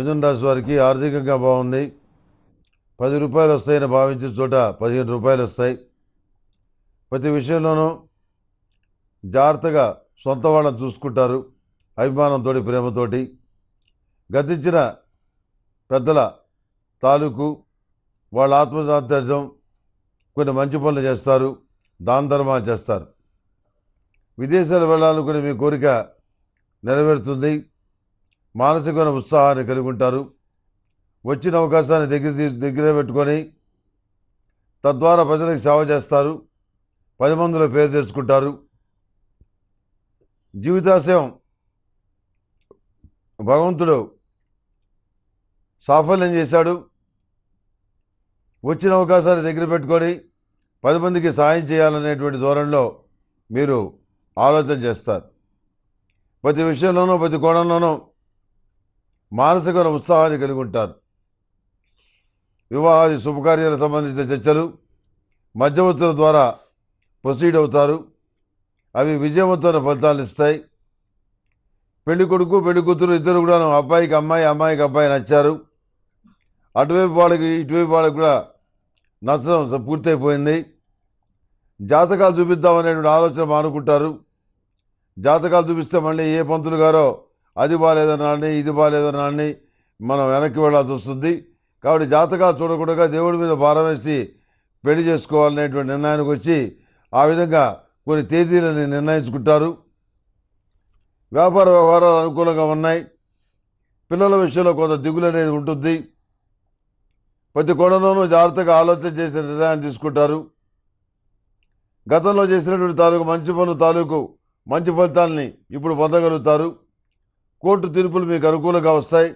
మిథున్ రాశి వారికి ఆర్థికంగా బాగుంది పది రూపాయలు వస్తాయని భావించిన చోట పదిహేను రూపాయలు వస్తాయి ప్రతి విషయంలోనూ జాగ్రత్తగా సొంత వాళ్ళని చూసుకుంటారు అభిమానంతో ప్రేమతోటి గతించిన పెద్దల తాలూకు వాళ్ళ ఆత్మసాధ్యం కొన్ని మంచి పనులు చేస్తారు దాన ధర్మాలు చేస్తారు విదేశాలు వెళ్ళాలనుకునే మీ కోరిక నెరవేరుతుంది మానసికమైన ఉత్సాహాన్ని కలిగి ఉంటారు వచ్చిన అవకాశాన్ని దగ్గర దగ్గర పెట్టుకొని తద్వారా ప్రజలకు సేవ చేస్తారు పది మందిలో పేరు తెచ్చుకుంటారు జీవితాశయం భగవంతుడు సాఫల్యం చేశాడు వచ్చిన అవకాశాన్ని దగ్గర పెట్టుకొని పది మందికి సాయం చేయాలనేటువంటి ధోరణిలో మీరు ఆలోచన చేస్తారు ప్రతి విషయంలోనూ ప్రతి కోణంలోనూ మానసిక ఉత్సాహాన్ని కలిగి ఉంటారు వివాహాది శుభకార్యాలకు సంబంధించిన చర్చలు మధ్యవర్తుల ద్వారా ప్రొసీడ్ అవుతారు అవి విజయవంతమైన ఫలితాలు ఇస్తాయి పెళ్లి కొడుకు పెళ్లి కూతురు ఇద్దరు కూడా అబ్బాయికి అమ్మాయి అమ్మాయికి అబ్బాయి నచ్చారు అటువైపు వాళ్ళకి ఇటువైపు వాళ్ళకి కూడా నచ్చడం పూర్తయిపోయింది జాతకాలు చూపిద్దామనేటువంటి ఆలోచన మానుకుంటారు జాతకాలు చూపిస్తే మళ్ళీ ఏ పంతులు గారో అది బాగాలేదన్నాడని ఇది బాగాలేదన్నాడని మనం వెనక్కి వెళ్ళాల్సి వస్తుంది కాబట్టి జాతకాలు చూడకుండా దేవుడి మీద భారం వేసి పెళ్లి చేసుకోవాలనేటువంటి నిర్ణయానికి వచ్చి ఆ విధంగా కొన్ని తేదీలని నిర్ణయించుకుంటారు వ్యాపార వ్యవహారాలు అనుకూలంగా ఉన్నాయి పిల్లల విషయంలో కొంత దిగులు అనేది ఉంటుంది ప్రతి కోణంలోనూ జాగ్రత్తగా ఆలోచన చేసే నిర్ణయాన్ని తీసుకుంటారు గతంలో చేసినటువంటి తాలూకు మంచి పనులు తాలూకు మంచి ఫలితాలని ఇప్పుడు పొందగలుగుతారు కోర్టు తీర్పులు మీకు అనుకూలంగా వస్తాయి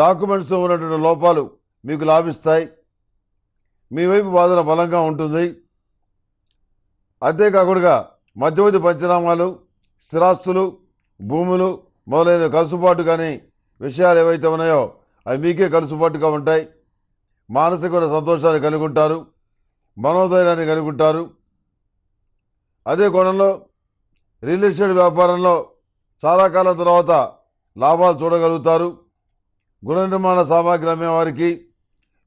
డాక్యుమెంట్స్ ఉన్నటువంటి లోపాలు మీకు లాభిస్తాయి మీ వైపు వాదన బలంగా ఉంటుంది అంతేకాకుండా మధ్యవర్తి పంచనామాలు స్థిరాస్తులు భూములు మొదలైన కలుసుబాటు కానీ విషయాలు ఏవైతే ఉన్నాయో అవి మీకే కలుసుబాటుగా ఉంటాయి మానసికమైన సంతోషాన్ని కలిగి ఉంటారు మనోధైర్యాన్ని కలిగి ఉంటారు అదే కోణంలో రియల్ ఎస్టేట్ వ్యాపారంలో చాలా కాలం తర్వాత లాభాలు చూడగలుగుతారు గృహ నిర్మాణ సామాగ్రి అమ్మేవారికి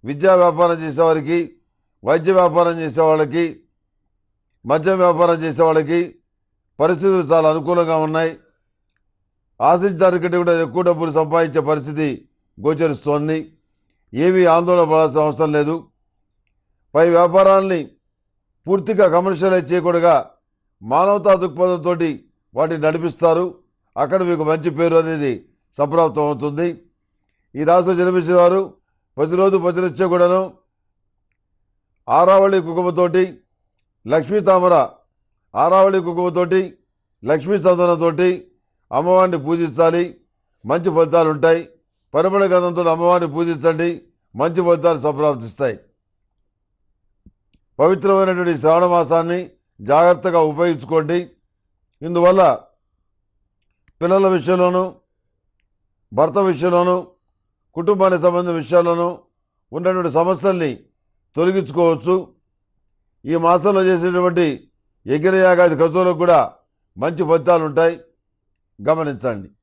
విద్యా వ్యాపారం చేసేవారికి వైద్య వ్యాపారం చేసేవాళ్ళకి మద్యం వ్యాపారం చేసేవాళ్ళకి పరిస్థితులు చాలా అనుకూలంగా ఉన్నాయి ఆశించడానికంటే కూడా ఎక్కువ డబ్బులు సంపాదించే పరిస్థితి గోచరిస్తోంది ఏమీ ఆందోళన పడాల్సిన అవసరం లేదు పై వ్యాపారాల్ని పూర్తిగా కమర్షియలైజ్ చేయకూడగా మానవతా దృక్పథంతో వాటిని నడిపిస్తారు అక్కడ మీకు మంచి పేరు అనేది సంప్రాప్తం అవుతుంది ఈ రాష్ట్ర జన్మించిన వారు ప్రతిరోజు ప్రతినిత్య కూడాను ఆరావళి కుకుమతోటి లక్ష్మీ తామర ఆరావళి కుకుమతోటి లక్ష్మీ చందనంతోటి అమ్మవారిని పూజించాలి మంచి ఫలితాలు ఉంటాయి పరిమళ గంధంతో అమ్మవారిని పూజించండి మంచి ఫలితాలు సంప్రాప్తిస్తాయి పవిత్రమైనటువంటి శ్రావణ మాసాన్ని జాగ్రత్తగా ఉపయోగించుకోండి ఇందువల్ల పిల్లల విషయంలోనూ భర్త విషయంలోనూ కుటుంబానికి సంబంధించిన విషయాల్లోనూ ఉన్నటువంటి సమస్యల్ని తొలగించుకోవచ్చు ఈ మాసంలో చేసేటువంటి యజ్ఞయాగాది ఖర్చులకు కూడా మంచి ఫలితాలు ఉంటాయి గమనించండి